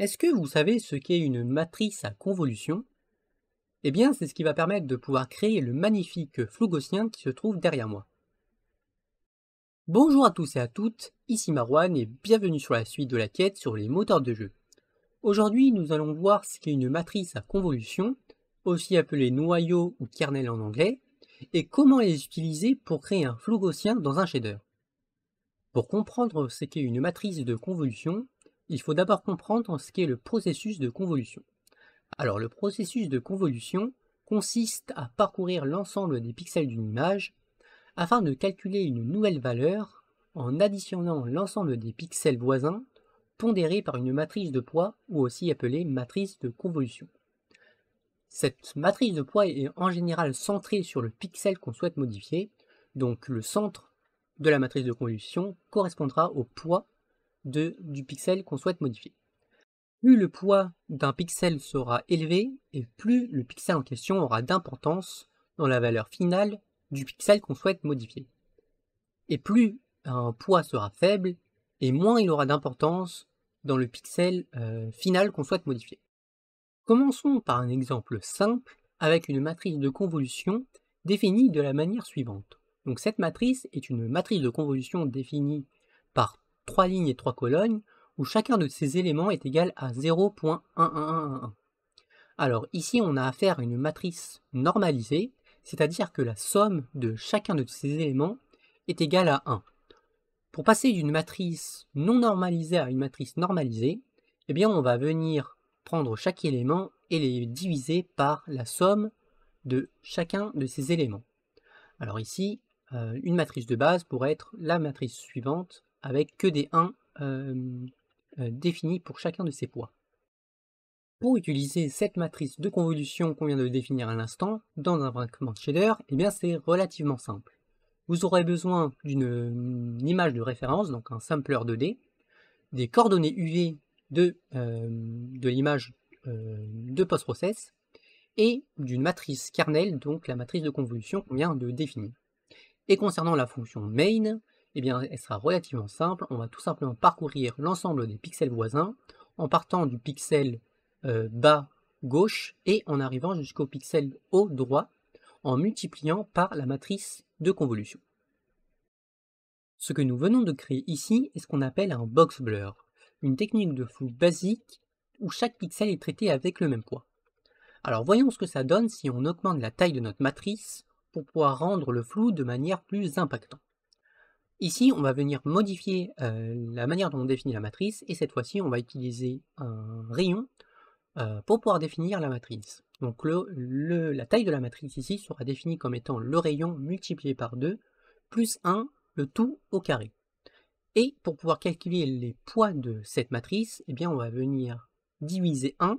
Est-ce que vous savez ce qu'est une matrice à convolution Eh bien, c'est ce qui va permettre de pouvoir créer le magnifique flou gaussien qui se trouve derrière moi. Bonjour à tous et à toutes, ici Marwan et bienvenue sur la suite de la quête sur les moteurs de jeu. Aujourd'hui, nous allons voir ce qu'est une matrice à convolution, aussi appelée noyau ou kernel en anglais, et comment les utiliser pour créer un flou gaussien dans un shader. Pour comprendre ce qu'est une matrice de convolution, il faut d'abord comprendre ce qu'est le processus de convolution. Alors le processus de convolution consiste à parcourir l'ensemble des pixels d'une image afin de calculer une nouvelle valeur en additionnant l'ensemble des pixels voisins pondérés par une matrice de poids ou aussi appelée matrice de convolution. Cette matrice de poids est en général centrée sur le pixel qu'on souhaite modifier, donc le centre de la matrice de convolution correspondra au poids du pixel qu'on souhaite modifier. Plus le poids d'un pixel sera élevé, et plus le pixel en question aura d'importance dans la valeur finale du pixel qu'on souhaite modifier. Et plus un poids sera faible, et moins il aura d'importance dans le pixel euh, final qu'on souhaite modifier. Commençons par un exemple simple avec une matrice de convolution définie de la manière suivante. Donc cette matrice est une matrice de convolution définie par trois lignes et trois colonnes, où chacun de ces éléments est égal à 0.11111. Alors ici, on a affaire à une matrice normalisée, c'est-à-dire que la somme de chacun de ces éléments est égale à 1. Pour passer d'une matrice non normalisée à une matrice normalisée, eh bien on va venir prendre chaque élément et les diviser par la somme de chacun de ces éléments. Alors ici, euh, une matrice de base pourrait être la matrice suivante, avec que des 1 euh, définis pour chacun de ces poids. Pour utiliser cette matrice de convolution qu'on vient de définir à l'instant dans un de shader, eh bien c'est relativement simple. Vous aurez besoin d'une mmh, image de référence, donc un sampler 2D, des coordonnées UV de, de l'image de post-process et d'une matrice kernel, donc la matrice de convolution qu'on vient de définir. Et concernant la fonction main, eh bien, elle sera relativement simple. On va tout simplement parcourir l'ensemble des pixels voisins en partant du pixel euh, bas gauche et en arrivant jusqu'au pixel haut droit en multipliant par la matrice de convolution. Ce que nous venons de créer ici est ce qu'on appelle un box blur, une technique de flou basique où chaque pixel est traité avec le même poids. Alors voyons ce que ça donne si on augmente la taille de notre matrice pour pouvoir rendre le flou de manière plus impactante. Ici, on va venir modifier la manière dont on définit la matrice, et cette fois-ci, on va utiliser un rayon pour pouvoir définir la matrice. Donc la taille de la matrice ici sera définie comme étant le rayon multiplié par 2, plus 1, le tout au carré. Et pour pouvoir calculer les poids de cette matrice, eh bien, on va venir diviser 1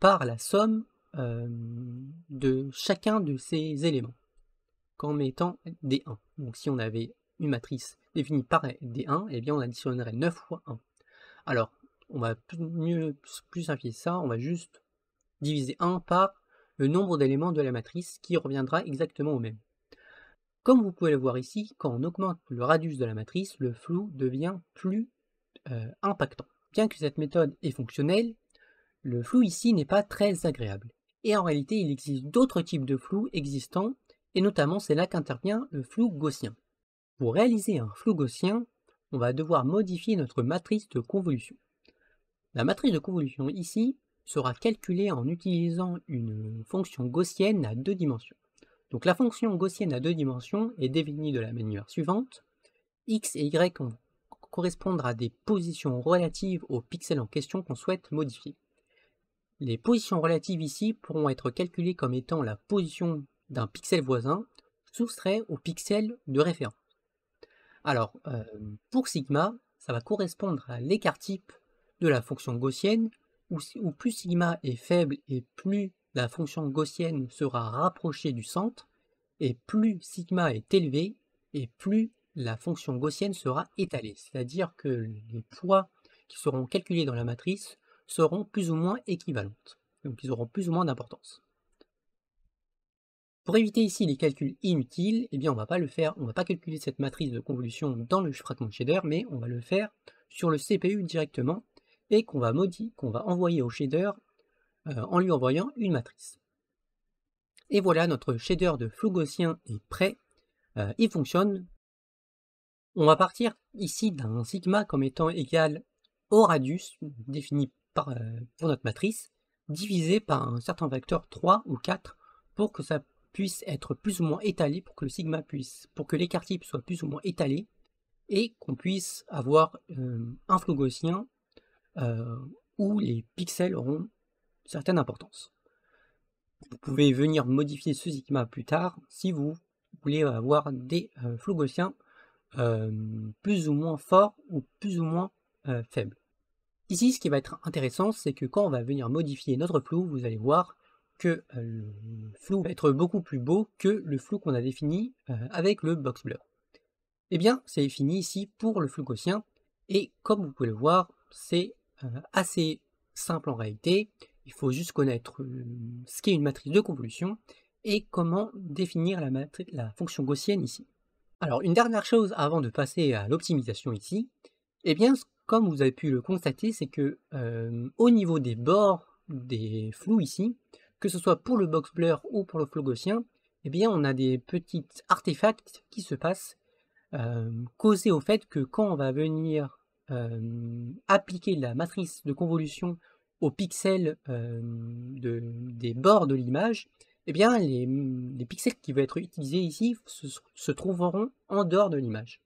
par la somme de chacun de ces éléments, comme mettant des 1. Donc si on avait une matrice définie par D1, et eh bien on additionnerait 9 fois 1. Alors, on va mieux, plus simplifier ça, on va juste diviser 1 par le nombre d'éléments de la matrice qui reviendra exactement au même. Comme vous pouvez le voir ici, quand on augmente le radius de la matrice, le flou devient plus euh, impactant. Bien que cette méthode est fonctionnelle, le flou ici n'est pas très agréable. Et en réalité, il existe d'autres types de flou existants, et notamment c'est là qu'intervient le flou gaussien. Pour réaliser un flou gaussien, on va devoir modifier notre matrice de convolution. La matrice de convolution ici sera calculée en utilisant une fonction gaussienne à deux dimensions. Donc la fonction gaussienne à deux dimensions est définie de la manière suivante. x et y vont correspondre à des positions relatives au pixels en question qu'on souhaite modifier. Les positions relatives ici pourront être calculées comme étant la position d'un pixel voisin soustrait au pixel de référence. Alors, euh, pour sigma, ça va correspondre à l'écart type de la fonction gaussienne, où, plus sigma est faible et plus la fonction gaussienne sera rapprochée du centre, et plus sigma est élevé, et plus la fonction gaussienne sera étalée. C'est-à-dire que les poids qui seront calculés dans la matrice seront plus ou moins équivalentes. Donc ils auront plus ou moins d'importance. Pour éviter ici les calculs inutiles, eh bien on va pas le faire, on va pas calculer cette matrice de convolution dans le fragment de shader, mais on va le faire sur le CPU directement et qu'on va maudit qu'on va envoyer au shader euh, en lui envoyant une matrice. Et voilà, notre shader de flou gaussien est prêt. Euh, il fonctionne. On va partir ici d'un sigma comme étant égal au radius défini par, euh, pour notre matrice, divisé par un certain vecteur 3 ou 4 pour que ça puisse être plus ou moins étalé pour que le sigma puisse, pour que l'écart type soit plus ou moins étalé et qu'on puisse avoir euh, un flou gaussien euh, où les pixels auront certaine importance. Vous pouvez venir modifier ce sigma plus tard si vous voulez avoir des flous euh, gaussiens plus ou moins forts ou plus ou moins faibles. Ici, ce qui va être intéressant, c'est que quand on va venir modifier notre flou, vous allez voir que euh, le flou va être beaucoup plus beau que le flou qu'on a défini euh, avec le box blur. Eh bien, c'est fini ici pour le flou gaussien, et comme vous pouvez le voir, c'est euh, assez simple en réalité. Il faut juste connaître ce qu'est une matrice de convolution et comment définir la, fonction gaussienne ici. Alors, une dernière chose avant de passer à l'optimisation ici, eh bien, comme vous avez pu le constater, c'est que au niveau des bords des flous ici, que ce soit pour le box-blur ou pour le flogosien, eh bien on a des petits artefacts qui se passent euh, causés au fait que quand on va venir euh, appliquer la matrice de convolution aux pixels euh, des bords de l'image, eh bien les, pixels qui vont être utilisés ici se, se trouveront en dehors de l'image.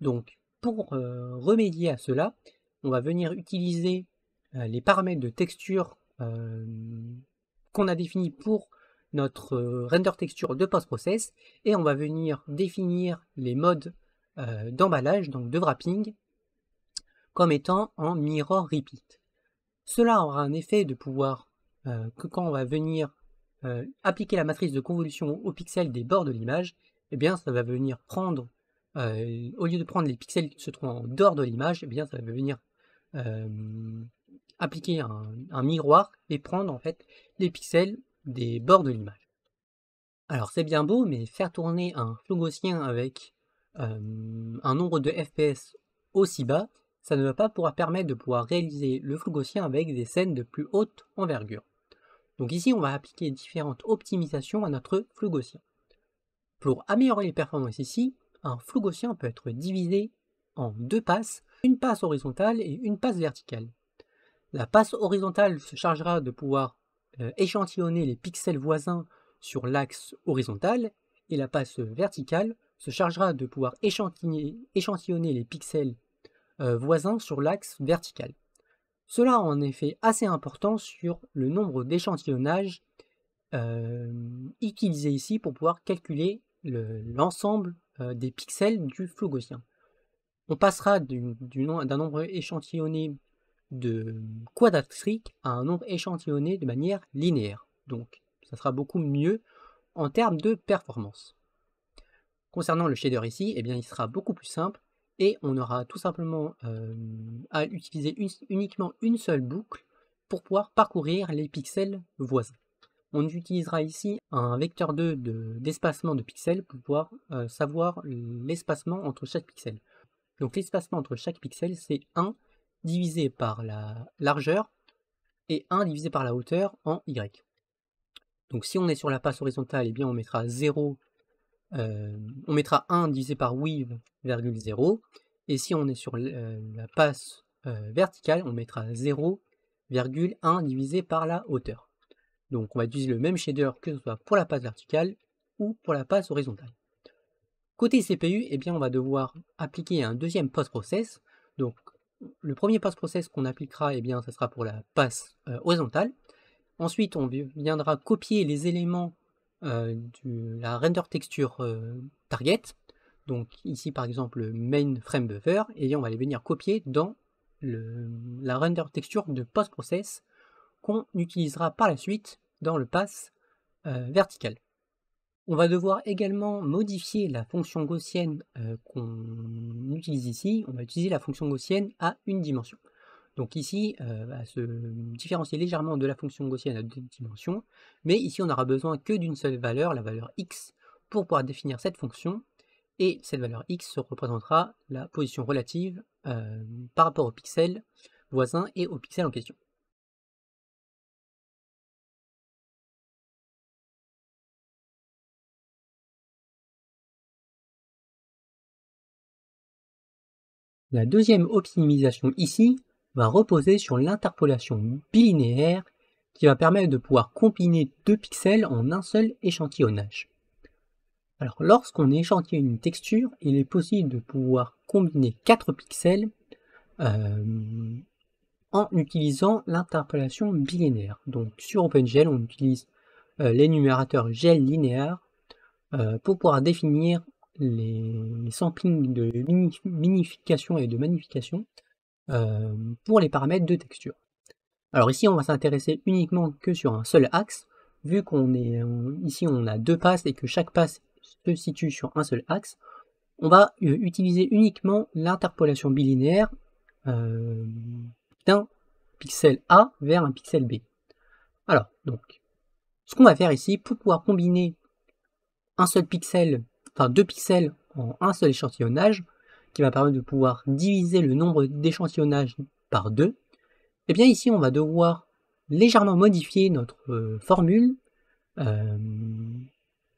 Donc pour remédier à cela, on va venir utiliser les paramètres de texture a défini pour notre euh, render texture de post-process et on va venir définir les modes euh, d'emballage, donc de wrapping, comme étant en mirror repeat. Cela aura un effet de pouvoir euh, que quand on va venir appliquer la matrice de convolution aux pixels des bords de l'image, eh bien ça va venir prendre, au lieu de prendre les pixels qui se trouvent en dehors de l'image, eh bien ça va venir appliquer un, miroir et prendre en fait les pixels des bords de l'image. Alors c'est bien beau, mais faire tourner un flou gaussien avec euh, un nombre de FPS aussi bas, ça ne va pas pouvoir permettre de pouvoir réaliser le flou gaussien avec des scènes de plus haute envergure. Donc ici, on va appliquer différentes optimisations à notre flou gaussien. Pour améliorer les performances ici, un flou gaussien peut être divisé en deux passes, une passe horizontale et une passe verticale. La passe horizontale se chargera de pouvoir euh, échantillonner les pixels voisins sur l'axe horizontal et la passe verticale se chargera de pouvoir échantillonner, les pixels euh, voisins sur l'axe vertical. Cela a en effet assez important sur le nombre d'échantillonnages euh, utilisés ici pour pouvoir calculer l'ensemble des pixels du flou gaussien. On passera d'un nombre échantillonné de quadratrique à un nombre échantillonné de manière linéaire. Donc ça sera beaucoup mieux en termes de performance. Concernant le shader ici, eh bien, il sera beaucoup plus simple et on aura tout simplement euh, à utiliser uniquement une seule boucle pour pouvoir parcourir les pixels voisins. On utilisera ici un vecteur 2 d'espacement de, pixels pour pouvoir euh, savoir l'espacement entre chaque pixel. Donc l'espacement entre chaque pixel, c'est 1 divisé par la largeur et 1 divisé par la hauteur en y. Donc si on est sur la passe horizontale, eh bien on mettra 0, euh, on mettra 1 divisé par weave, 0. Et si on est sur euh, la passe euh, verticale, on mettra 0,1 divisé par la hauteur. Donc on va utiliser le même shader que ce soit pour la passe verticale ou pour la passe horizontale. Côté CPU, eh bien on va devoir appliquer un deuxième post-process. Donc le premier post process qu'on appliquera, ce eh bien, sera pour la passe euh, horizontale. Ensuite, on viendra copier les éléments euh, de la render texture euh, target. Donc ici, par exemple, le main frame buffer, et eh on va les venir copier dans la render texture de post process qu'on utilisera par la suite dans le pass vertical. On va devoir également modifier la fonction gaussienne euh, qu'on utilise ici. On va utiliser la fonction gaussienne à une dimension. Donc ici, euh, va se différencier légèrement de la fonction gaussienne à deux dimensions. Mais ici, on n'aura besoin que d'une seule valeur, la valeur x, pour pouvoir définir cette fonction. Et cette valeur x représentera la position relative euh, par rapport au pixel voisin et au pixel en question. La deuxième optimisation ici va reposer sur l'interpolation bilinéaire qui va permettre de pouvoir combiner deux pixels en un seul échantillonnage. Alors lorsqu'on échantillonne une texture, il est possible de pouvoir combiner quatre pixels euh, en utilisant l'interpolation bilinéaire. Donc sur OpenGL, on utilise euh, l'énumérateur gel linéaire euh, pour pouvoir définir les samplings de minification et de magnification euh, pour les paramètres de texture. Alors ici, on va s'intéresser uniquement que sur un seul axe, vu qu'on est ici on a deux passes et que chaque passe se situe sur un seul axe, on va euh, utiliser uniquement l'interpolation bilinéaire euh, d'un pixel A vers un pixel B. Alors, donc, ce qu'on va faire ici, pour pouvoir combiner un seul pixel enfin 2 pixels en un seul échantillonnage, qui va permettre de pouvoir diviser le nombre d'échantillonnages par 2, et eh bien ici on va devoir légèrement modifier notre euh, formule euh,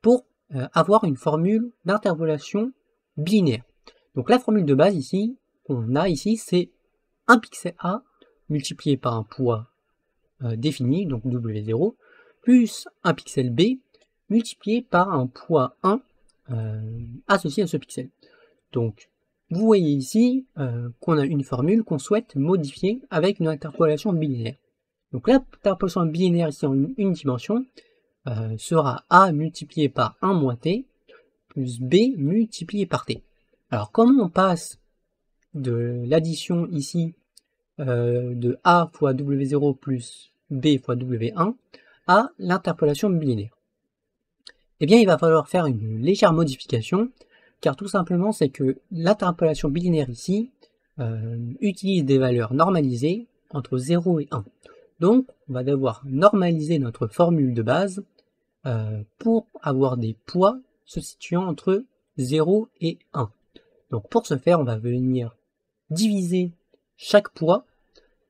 pour euh, avoir une formule d'interpolation binaire. Donc la formule de base ici, qu'on a ici, c'est un pixel A multiplié par un poids défini, donc W0, plus un pixel B multiplié par un poids 1 euh, associé à ce pixel. Donc, vous voyez ici euh, qu'on a une formule qu'on souhaite modifier avec une interpolation binaire. Donc l'interpolation binaire ici en une, dimension euh, sera A multiplié par 1 moins T plus B multiplié par T. Alors comment on passe de l'addition ici de A fois W0 plus B fois W1 à l'interpolation binaire eh bien il va falloir faire une légère modification, car tout simplement c'est que l'interpolation binaire ici euh, utilise des valeurs normalisées entre 0 et 1. Donc on va devoir normaliser notre formule de base euh, pour avoir des poids se situant entre 0 et 1. Donc pour ce faire, on va venir diviser chaque poids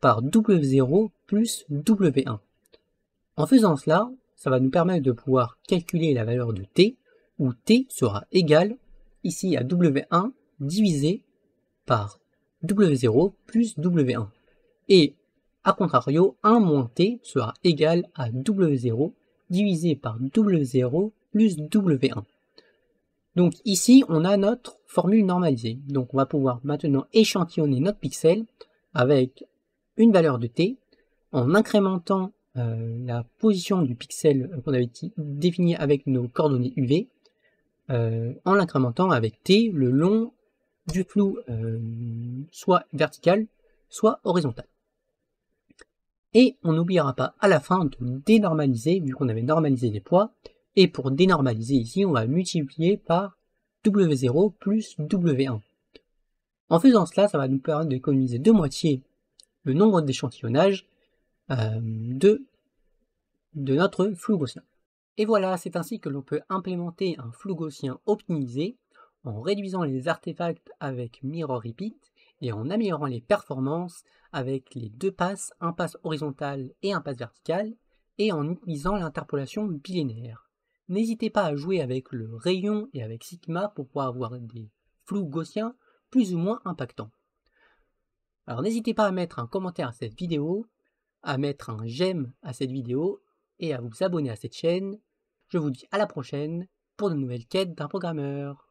par W0 plus W1. En faisant cela, ça va nous permettre de pouvoir calculer la valeur de t, où t sera égal ici à w1 divisé par w0 plus w1. Et à contrario, 1 moins t sera égal à w0 divisé par w0 plus w1. Donc ici, on a notre formule normalisée. Donc on va pouvoir maintenant échantillonner notre pixel avec une valeur de t en incrémentant euh, la position du pixel qu'on avait défini avec nos coordonnées UV euh, en l'incrémentant avec T le long du flou euh, soit vertical, soit horizontal. Et on n'oubliera pas à la fin de dénormaliser, vu qu'on avait normalisé les poids, et pour dénormaliser ici, on va multiplier par W0 plus W1. En faisant cela, ça va nous permettre d'économiser de moitié le nombre d'échantillonnages euh, de, notre flou gaussien. Et voilà, c'est ainsi que l'on peut implémenter un flou gaussien optimisé en réduisant les artefacts avec Mirror Repeat et en améliorant les performances avec les deux passes, un pass horizontal et un pass vertical, et en utilisant l'interpolation bilinéaire. N'hésitez pas à jouer avec le rayon et avec sigma pour pouvoir avoir des flous gaussiens plus ou moins impactants. Alors n'hésitez pas à mettre un commentaire à cette vidéo, à mettre un j'aime à cette vidéo et à vous abonner à cette chaîne. Je vous dis à la prochaine pour de nouvelles quêtes d'un programmeur.